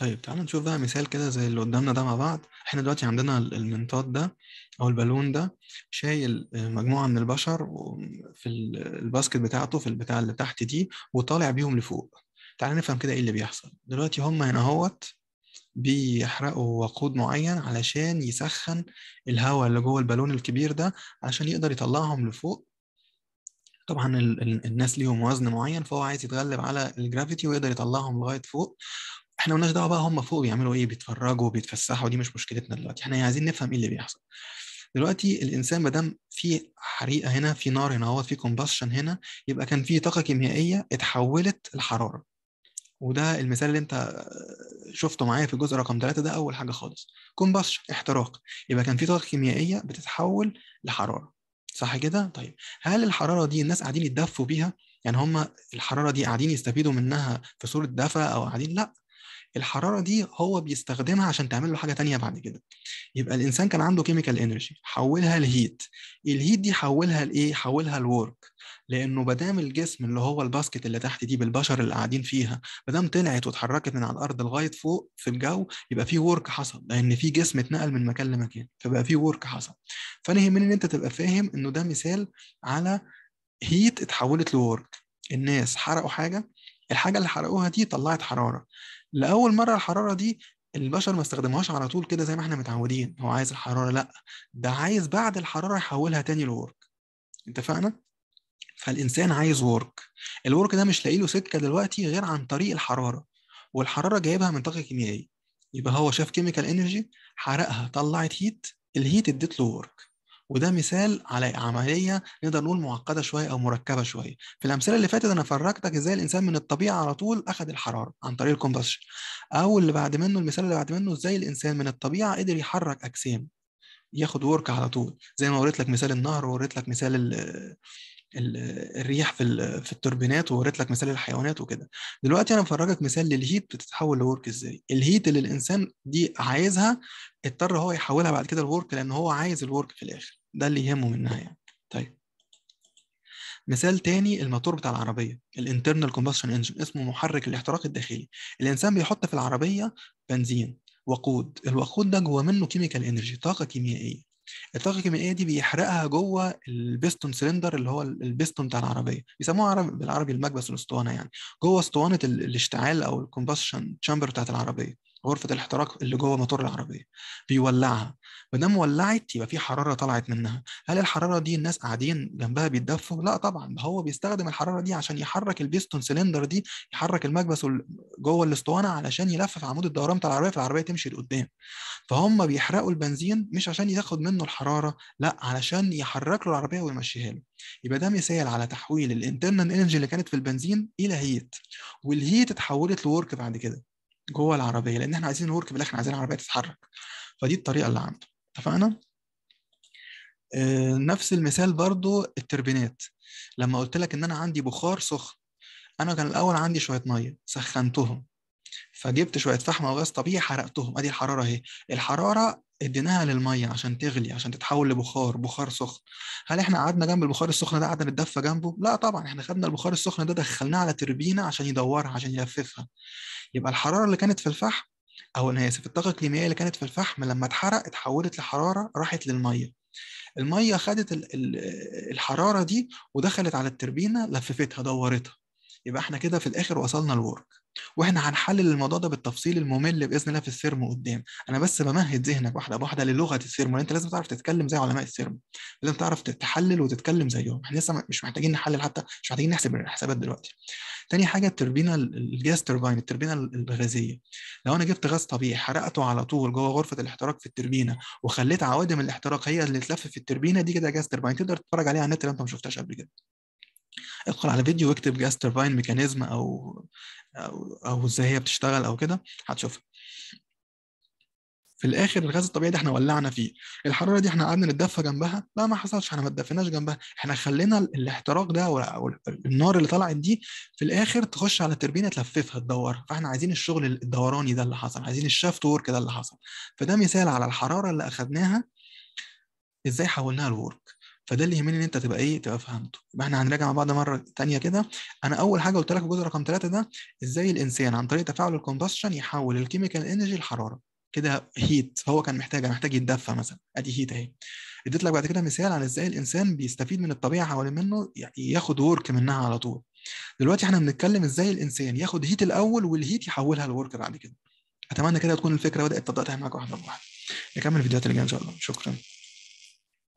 طيب تعالوا نشوف بقى مثال كده زي اللي قدامنا ده مع بعض احنا دلوقتي عندنا المنطاد ده او البالون ده شايل آه، مجموعة من البشر في الباسكت بتاعته في البتاع اللي تحت دي وطالع بيهم لفوق تعالى نفهم كده ايه اللي بيحصل دلوقتي هم هنا اهوت بيحرقوا وقود معين علشان يسخن الهواء اللي جوه البالون الكبير ده علشان يقدر يطلعهم لفوق طبعا الناس ليهم وزن معين فهو عايز يتغلب على الجرافيتي ويقدر يطلعهم لغايه فوق احنا مالناش دعوه بقى هم فوق بيعملوا ايه بيتفرجوا بيتفسحوا دي مش مشكلتنا دلوقتي احنا عايزين نفهم ايه اللي بيحصل دلوقتي الانسان ما دام في حريقه هنا في نار هنا اهوت في كومباشن هنا يبقى كان في طاقه كيميائيه اتحولت لحراره وده المثال اللي انت آه، شفته معايا في الجزء رقم ثلاثه ده اول حاجه خالص كومباشن احتراق يبقى كان في طاقه كيميائيه بتتحول لحراره صح كده طيب هل الحراره دي الناس قاعدين يتدفوا بيها يعني هم الحراره دي قاعدين يستفيدوا منها في صوره دفى او قاعدين لا الحراره دي هو بيستخدمها عشان تعمل له حاجه تانية بعد كده يبقى الانسان كان عنده كيميكال انرجي حولها لهيت الهيت دي حولها لايه حولها لورك لانه ما دام الجسم اللي هو الباسكت اللي تحت دي بالبشر اللي قاعدين فيها ما دام طلعت واتحركت من على الارض لغايه فوق في الجو يبقى في ورك حصل لان في جسم اتنقل من مكان لمكان فبقى في ورك حصل فانا يهمني ان انت تبقى فاهم انه ده مثال على هيت اتحولت لورك الناس حرقوا حاجه الحاجه اللي حرقوها دي طلعت حراره لاول مره الحراره دي البشر ما استخدمهاش على طول كده زي ما احنا متعودين هو عايز الحراره لا ده عايز بعد الحراره يحولها تاني لورك اتفقنا فالانسان عايز ورك الورك ده مش لاقي له سكه دلوقتي غير عن طريق الحراره والحراره جايبها من طاقه كيميائيه يبقى هو شاف كيميكال انرجي حرقها طلعت هيت الهيت اديت له ورك وده مثال على عمليه نقدر نقول معقده شويه او مركبه شويه في الامثله اللي فاتت انا فرجتك ازاي الانسان من الطبيعه على طول اخذ الحراره عن طريق الكومبشن او اللي بعد منه المثال اللي بعد منه ازاي الانسان من الطبيعه قدر يحرك اجسام ياخد ورك على طول زي ما وريت لك مثال النهر ووريت لك مثال الريح في في التوربينات ووريت لك مثال الحيوانات وكده دلوقتي انا مفرجك مثال للهيت بتتحول لورك ازاي الهيت اللي الانسان دي عايزها اضطر هو يحولها بعد كده لورك لان هو عايز الورك في الاخر ده اللي يهمه منها يعني طيب مثال تاني الموتور بتاع العربيه الانترنال كومبشن انجن اسمه محرك الاحتراق الداخلي الانسان بيحط في العربيه بنزين وقود الوقود ده جوه منه كيميكال انرجي طاقه كيميائيه الطاقه الكيميائيه دي بيحرقها جوه البيستون سلندر اللي هو البيستون بتاع العربيه بيسموه عربي بالعربي المكبس الاسطوانه يعني جوه اسطوانه الاشتعال او الكومبشن تشامبر بتاعت العربيه غرفه الاحتراق اللي جوه موتور العربيه بيولعها ما دام ولعت يبقى في حراره طلعت منها هل الحراره دي الناس قاعدين جنبها بيتدفوا لا طبعا هو بيستخدم الحراره دي عشان يحرك البيستون سلندر دي يحرك المكبس جوه الاسطوانه علشان يلفف عمود الدوران بتاع العربيه فالعربيه تمشي لقدام فهم بيحرقوا البنزين مش عشان ياخد منه الحراره لا علشان يحرك له العربيه ويمشيها له يبقى ده مثال على تحويل الانترنال انرجي اللي كانت في البنزين الى هيت والهيت اتحولت لورك بعد كده جوه العربيه لان احنا عايزين نورك بالاخر عايزين العربيه تتحرك فدي الطريقه اللي عنده اتفقنا آه، نفس المثال برضو التربينات لما قلت لك ان انا عندي بخار سخن انا كان الاول عندي شويه ميه سخنتهم فجبت شويه فحم او غاز طبيعي حرقتهم ادي الحراره اهي الحراره اديناها للميه عشان تغلي عشان تتحول لبخار بخار سخن هل احنا قعدنا جنب البخار السخن ده قعدنا نتدفى جنبه لا طبعا احنا خدنا البخار السخن ده دخلناه على تربينه عشان يدورها عشان يلففها يبقى الحراره اللي كانت في الفحم او انا اسف الطاقه الكيميائيه اللي كانت في الفحم لما اتحرق اتحولت لحراره راحت للميه الميه خدت الحراره دي ودخلت على التربينه لففتها دورتها يبقى احنا كده في الاخر وصلنا لورك واحنا هنحلل الموضوع ده بالتفصيل الممل باذن الله في السيرمو قدام انا بس بمهد ذهنك واحده بواحده للغه السيرمو انت لازم تعرف تتكلم زي علماء السيرمو لازم تعرف تحلل وتتكلم زيهم احنا لسه مش محتاجين نحلل حتى مش محتاجين نحسب الحسابات دلوقتي تاني حاجه التربينه الجاز تربين التربينه الغازيه لو انا جبت غاز طبيعي حرقته على طول جوه غرفه الاحتراق في التربينه وخليت عوادم الاحتراق هي اللي تلف في التربينه دي كده جاز تربين تقدر تتفرج عليها على النت لو انت ما شفتهاش قبل كده ادخل على فيديو واكتب جاس تربين ميكانيزم او او ازاي هي بتشتغل او كده هتشوفها في الاخر الغاز الطبيعي ده احنا ولعنا فيه الحراره دي احنا قعدنا نتدفى جنبها لا ما حصلش احنا ما اتدفيناش جنبها احنا خلينا الاحتراق ده والنار اللي طلعت دي في الاخر تخش على التربينه تلففها تدورها فاحنا عايزين الشغل الدوراني ده اللي حصل عايزين الشافت وورك ده اللي حصل فده مثال على الحراره اللي اخذناها ازاي حولناها لورك فده اللي يهمني ان انت تبقى ايه تبقى فهمته يبقى احنا هنراجع مع بعض مره ثانيه كده انا اول حاجه قلت لك الجزء رقم ثلاثه ده ازاي الانسان عن طريق تفاعل الكومبشن يحول الكيميكال انرجي لحراره كده هيت هو كان محتاج محتاج يتدفى مثلا ادي هيت اهي اديت لك بعد كده مثال على ازاي الانسان بيستفيد من الطبيعه حوالين منه يعني ياخد ورك منها على طول دلوقتي احنا بنتكلم ازاي الانسان ياخد هيت الاول والهيت يحولها لورك بعد كده اتمنى كده تكون الفكره بدات تتضح معاك واحده بواحده نكمل الفيديوهات اللي جايه ان شاء الله شكرا